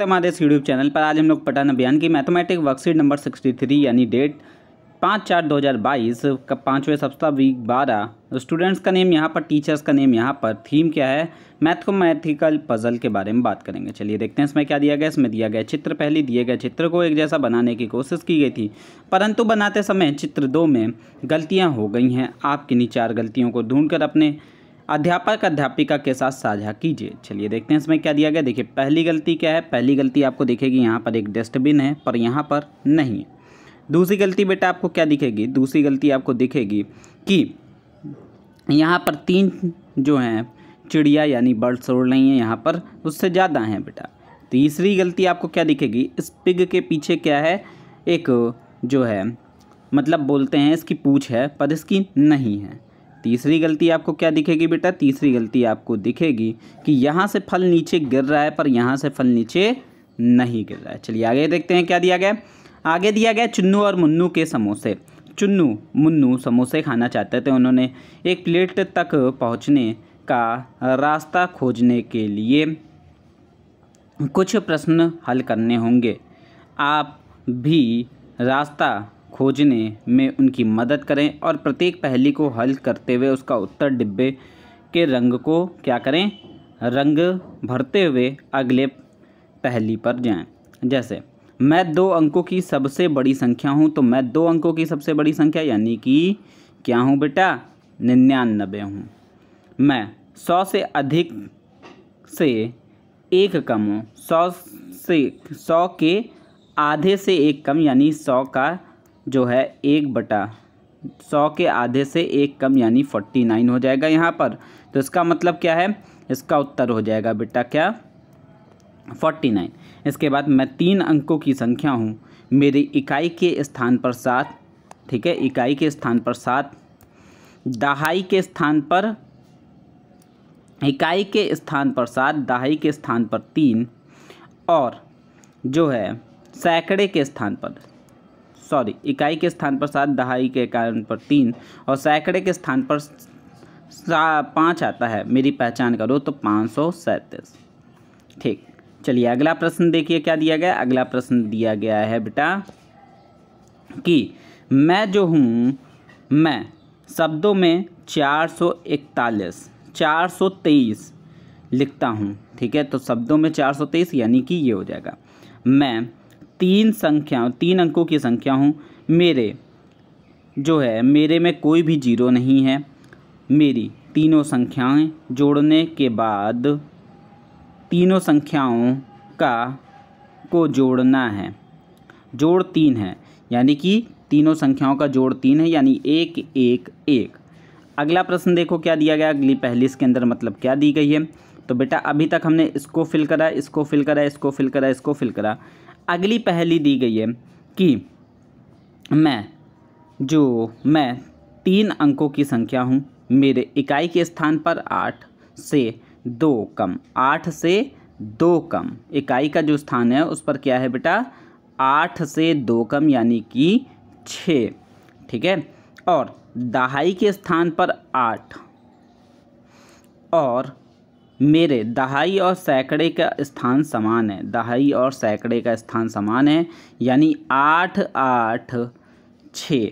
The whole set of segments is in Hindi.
तो हमारे इस यूट्यूब चैनल पर आज हम लोग पठन अभियान की mathematic worksheet number sixty three यानी डेट पाँच चार दो हज़ार बाईस का पाँचवें सप्ताह वीक बारह स्टूडेंट्स का नेम यहाँ पर टीचर्स का नेम यहाँ पर थीम क्या है मैथ को मैथिकल पजल के बारे में बात करेंगे चलिए देखते हैं इसमें क्या दिया गया इसमें दिया गया चित्र पहले दिए गए चित्र को एक जैसा बनाने की कोशिश की गई थी परंतु बनाते समय चित्र दो में गलतियाँ हो गई हैं आप किन्हीं चार गलतियों को ढूंढ अपने अध्यापक अध्यापिका के साथ साझा कीजिए चलिए देखते हैं इसमें क्या दिया गया देखिए पहली गलती क्या है पहली गलती आपको दिखेगी यहाँ पर एक डस्टबिन है पर यहाँ पर नहीं है दूसरी गलती बेटा आपको क्या दिखेगी दूसरी गलती आपको दिखेगी कि यहाँ पर तीन जो हैं चिड़िया यानी बर्ड्स उड़ रही हैं यहाँ पर उससे ज़्यादा हैं बेटा तीसरी गलती आपको क्या दिखेगी इस पिग के पीछे क्या है एक जो है मतलब बोलते हैं इसकी पूछ है पर इसकी नहीं है तीसरी गलती आपको क्या दिखेगी बेटा तीसरी गलती आपको दिखेगी कि यहाँ से फल नीचे गिर रहा है पर यहाँ से फल नीचे नहीं गिर रहा है चलिए आगे देखते हैं क्या दिया गया आगे दिया गया चुन्नू और मुन्नू के समोसे चुन्नू मुन्नू समोसे खाना चाहते थे उन्होंने एक प्लेट तक पहुँचने का रास्ता खोजने के लिए कुछ प्रश्न हल करने होंगे आप भी रास्ता खोजने में उनकी मदद करें और प्रत्येक पहली को हल करते हुए उसका उत्तर डिब्बे के रंग को क्या करें रंग भरते हुए अगले पहली पर जाएं जैसे मैं दो अंकों की सबसे बड़ी संख्या हूँ तो मैं दो अंकों की सबसे बड़ी संख्या यानी कि क्या हूँ बेटा निन्यानबे हूँ मैं सौ से अधिक से एक कम हूँ सौ से सौ के आधे से एक कम यानी सौ का जो है एक बटा सौ के आधे से एक कम यानी फोर्टी नाइन हो जाएगा यहाँ पर तो इसका मतलब क्या है इसका उत्तर हो जाएगा बेटा क्या फोर्टी नाइन इसके बाद मैं तीन अंकों की संख्या हूँ मेरी इकाई के स्थान पर सात ठीक है इकाई के स्थान पर सात दहाई के स्थान पर इकाई के स्थान पर सात दहाई के स्थान पर तीन और जो है सैकड़े के स्थान पर सॉरी इकाई के स्थान पर सात दहाई के कारण पर तीन और सैकड़े के स्थान पर पाँच आता है मेरी पहचान करो तो पाँच सौ सैंतीस ठीक चलिए अगला प्रश्न देखिए क्या दिया गया अगला प्रश्न दिया गया है बेटा कि मैं जो हूँ मैं शब्दों में चार सौ इकतालीस चार सौ तेईस लिखता हूँ ठीक है तो शब्दों में चार सौ तेईस यानी कि ये हो जाएगा मैं तीन संख्याओं तीन अंकों की संख्या हूँ मेरे जो है मेरे में कोई भी जीरो नहीं है मेरी तीनों संख्याएं जोड़ने के बाद तीनों संख्याओं का को जोड़ना है जोड़ तीन है यानी कि तीनों संख्याओं का जोड़ तीन है यानी एक एक एक अगला प्रश्न देखो क्या दिया गया अगली पहली इसके अंदर मतलब क्या दी गई है तो बेटा अभी तक हमने इसको फिल करा इसको फिल करा इसको फिल करा इसको फिल करा अगली पहली दी गई है कि मैं जो मैं तीन अंकों की संख्या हूँ मेरे इकाई के स्थान पर आठ से दो कम आठ से दो कम इकाई का जो स्थान है उस पर क्या है बेटा आठ से दो कम यानी कि छः ठीक है और दहाई के स्थान पर आठ और मेरे दहाई और सैकड़े का स्थान समान है दहाई और सैकड़े का स्थान समान है यानी आठ आठ छः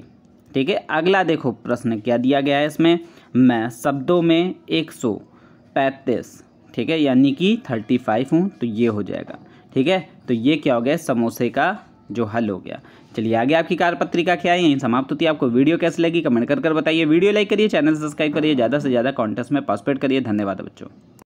ठीक है अगला देखो प्रश्न क्या दिया गया है इसमें मैं शब्दों में एक सौ पैंतीस ठीक है यानी कि थर्टी फाइव हूँ तो ये हो जाएगा ठीक है तो ये क्या हो गया समोसे का जो हल हो गया चलिए आगे आपकी कारपत्रिका क्या है यहीं समाप्त होती है आपको वीडियो कैसी लगी कमेंट कर कर बताइए वीडियो लाइक करिए चैनल सब्सक्राइब करिए ज़्यादा से ज़्यादा कॉन्टेस्ट में पार्टिसिपेट करिए धन्यवाद बच्चों